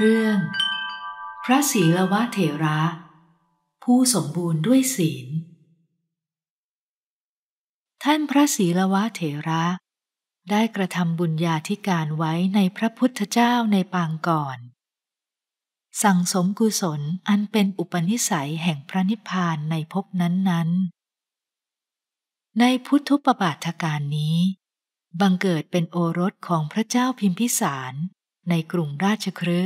เรื่องพระศีลวะเถระ ผู้สมบูรณ์ด้วยศีล ท่านพระศีลวะเถระ ได้กระทำบุญญาธิการไว้ในพระพุทธเจ้าในปางก่อน สั่งสมกุศลอันเป็นอุปนิสัยแห่งพระนิพพานในภพนั้นๆในพุทธุปบาทการนี้ บังเกิดเป็นโอรสของพระเจ้าพิมพิสารในกรุงราชครื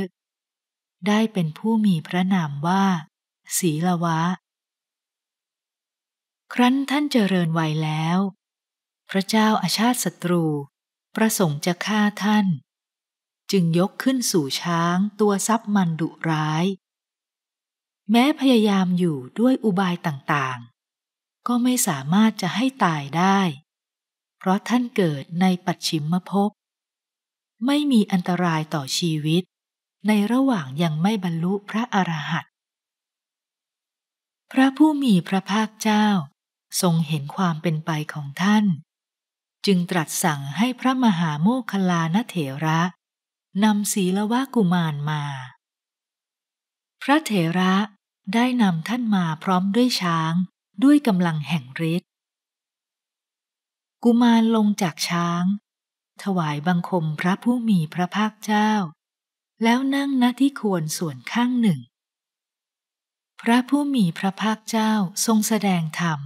ได้เป็นผู้มีพระนามว่า ศีลวะ ครั้นท่านเจริญวัยแล้ว พระเจ้าอาชาติศัตรูประสงค์จะฆ่าท่าน จึงยกขึ้นสู่ช้างตัวซับมันดุร้าย แม้พยายามอยู่ด้วยอุบายต่างๆ ก็ไม่สามารถจะให้ตายได้ เพราะท่านเกิดในปัจฉิมภพไม่มีอันตรายต่อชีวิตในระหว่างยังไม่บรรลุพระอรหันต์พระผู้มีพระภาคเจ้า ทรงเห็นความเป็นไปของท่าน จึงตรัสสั่งให้พระมหาโมคคลานเถระนำศีลวะกุมารมา พระเถระได้นำท่านมาพร้อมด้วยช้างด้วยกำลังแห่งฤทธิ์กุมารลงจากช้าง ถวายบังคมพระผู้มีพระภาคเจ้าแล้วนั่งณที่ควรส่วนข้างหนึ่ง พระผู้มีพระภาคเจ้าทรงแสดงธรรม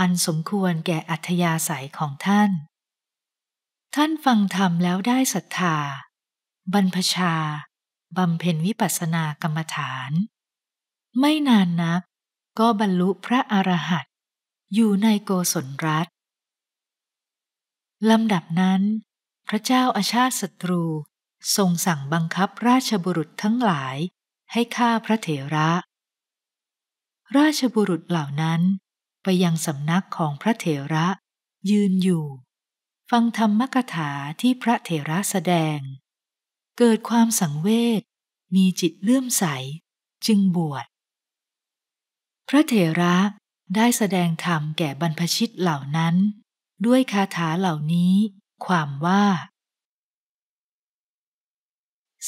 อันสมควรแก่อัธยาศัยของท่าน ท่านฟังธรรมแล้วได้ศรัทธา บรรพชาบำเพ็ญวิปัสสนากรรมฐาน ไม่นานนักก็บรรลุพระอรหันต์อยู่ในโกศลรัฐ ลำดับนั้น พระเจ้าอาชาติศัตรูทรงสั่งบังคับราชบุรุษทั้งหลายให้ฆ่าพระเถระ ราชบุรุษเหล่านั้น ไปยังสำนักของพระเถระ ยืนอยู่ ฟังธรรมกถาที่พระเถระแสดง เกิดความสังเวชมีจิตเลื่อมใส จึงบวชพระเถระได้แสดงธรรมแก่บรรพชิตเหล่านั้น ด้วยคาถาเหล่านี้ความว่า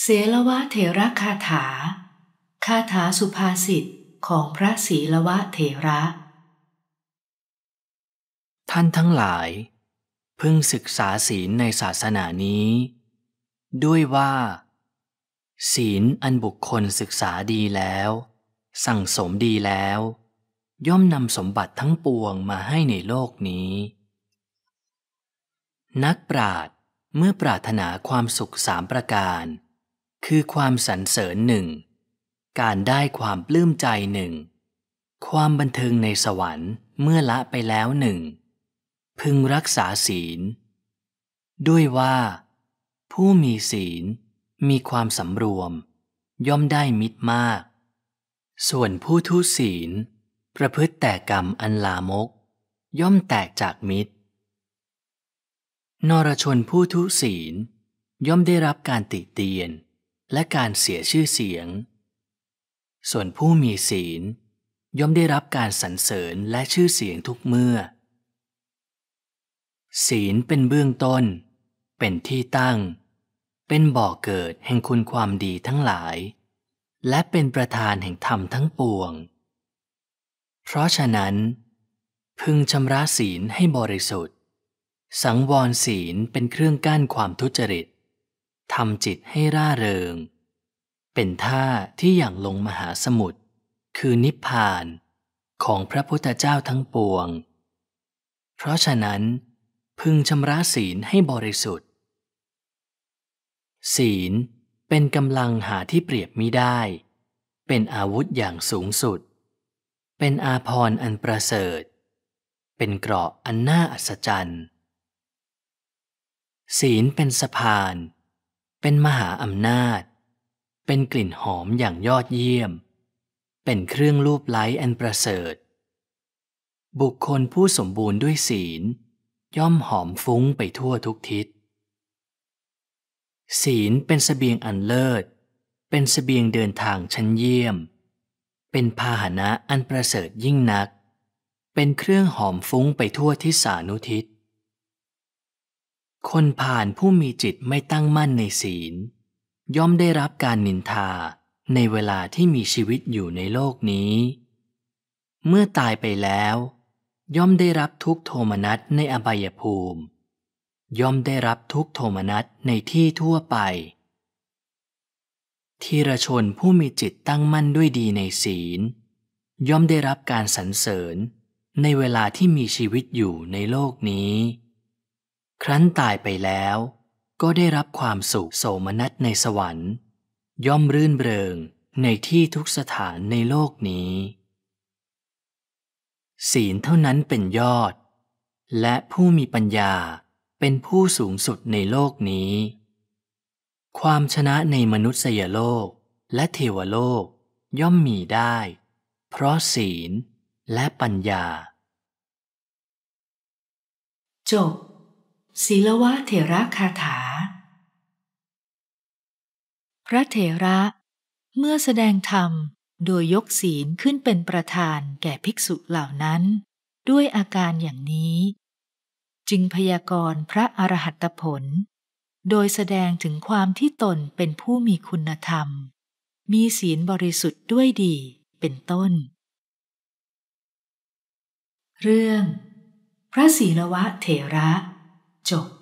เสลวะเถระคาถา คาถาสุภาษิตของพระศีลวะเถระ ท่านทั้งหลายพึงศึกษาศีลในศาสนานี้ ด้วยว่าศีลอันบุคคลศึกษาดีแล้ว สั่งสมดีแล้ว ย่อมนำสมบัติทั้งปวงมาให้ในโลกนี้ นักปราชญ์เมื่อปรารถนาความสุขสามประการคือความสรรเสริญหนึ่ง การได้ความปลื้มใจหนึ่งความบันเทิงในสวรรค์เมื่อละไปแล้วหนึ่งพึงรักษาศีล ด้วยว่า ผู้มีศีลมีความสำรวม ย่อมได้มิตรมาก ส่วนผู้ทุศีลประพฤติแต่กรรมอันลามก ย่อมแตกจากมิตร นรชนผู้ทุศีลย่อมได้รับการติเตียนและการเสียชื่อเสียง ส่วนผู้มีศีลย่อมได้รับการสรรเสริญและชื่อเสียงทุกเมื่อ ศีลเป็นเบื้องต้น เป็นที่ตั้ง เป็นบ่อเกิดแห่งคุณความดีทั้งหลาย และเป็นประธานแห่งธรรมทั้งปวง เพราะฉะนั้น พึงชำระศีลให้บริสุทธิ์ สังวรศีลเป็นเครื่องกั้นความทุจริตทำจิตให้ร่าเริง เป็นท่าที่อย่างลงมหาสมุทรคือนิพพานของพระพุทธเจ้าทั้งปวง เพราะฉะนั้น พึงชำระศีลให้บริสุทธิ์ ศีลเป็นกำลังหาที่เปรียบมิได้ เป็นอาวุธอย่างสูงสุด เป็นอาพร อันประเสริฐ เป็นเกราะ อันน่าอัศจรรย์ศีลเป็นสะพานเป็นมหาอำนาจ เป็นกลิ่นหอมอย่างยอดเยี่ยม เป็นเครื่องลูบไล้อันประเสริฐ บุคคลผู้สมบูรณ์ด้วยศีล ย่อมหอมฟุ้งไปทั่วทุกทิศ ศีลเป็นสเสบียงอันเลิศ เป็นสเสบียงเดินทางชั้นเยี่ยม เป็นพาหนะอันประเสริฐยิ่งนัก เป็นเครื่องหอมฟุ้งไปทั่วทิศสานุทิศคนผ่านผู้มีจิตไม่ตั้งมั่นในศีลย่อมได้รับการนินทาในเวลาที่มีชีวิตอยู่ในโลกนี้ เมื่อตายไปแล้ว ย่อมได้รับทุกโทมนัสในอบายภูมิ ย่อมได้รับทุกโทมนัสในที่ทั่วไป ทีรชนผู้มีจิตตั้งมั่นด้วยดีในศีล ย่อมได้รับการสรรเสริญในเวลาที่มีชีวิตอยู่ในโลกนี้ครั้นตายไปแล้วก็ได้รับความสุขโสมนัสในสวรรค์ ย่อมรื่นเริงในที่ทุกสถานในโลกนี้ ศีลเท่านั้นเป็นยอดและผู้มีปัญญาเป็นผู้สูงสุดในโลกนี้ ความชนะในมนุษยโลกและเทวโลกย่อมมีได้เพราะศีลและปัญญาจบศีลวะเถระคาถา พระเถระเมื่อแสดงธรรมโดยยกศีลขึ้นเป็นประธานแก่ภิกษุเหล่านั้น ด้วยอาการอย่างนี้ จึงพยากรณ์พระอรหัตผล โดยแสดงถึงความที่ตนเป็นผู้มีคุณธรรม มีศีลบริสุทธิ์ด้วยดีเป็นต้น เรื่อง พระศีลวะเถระ Chau.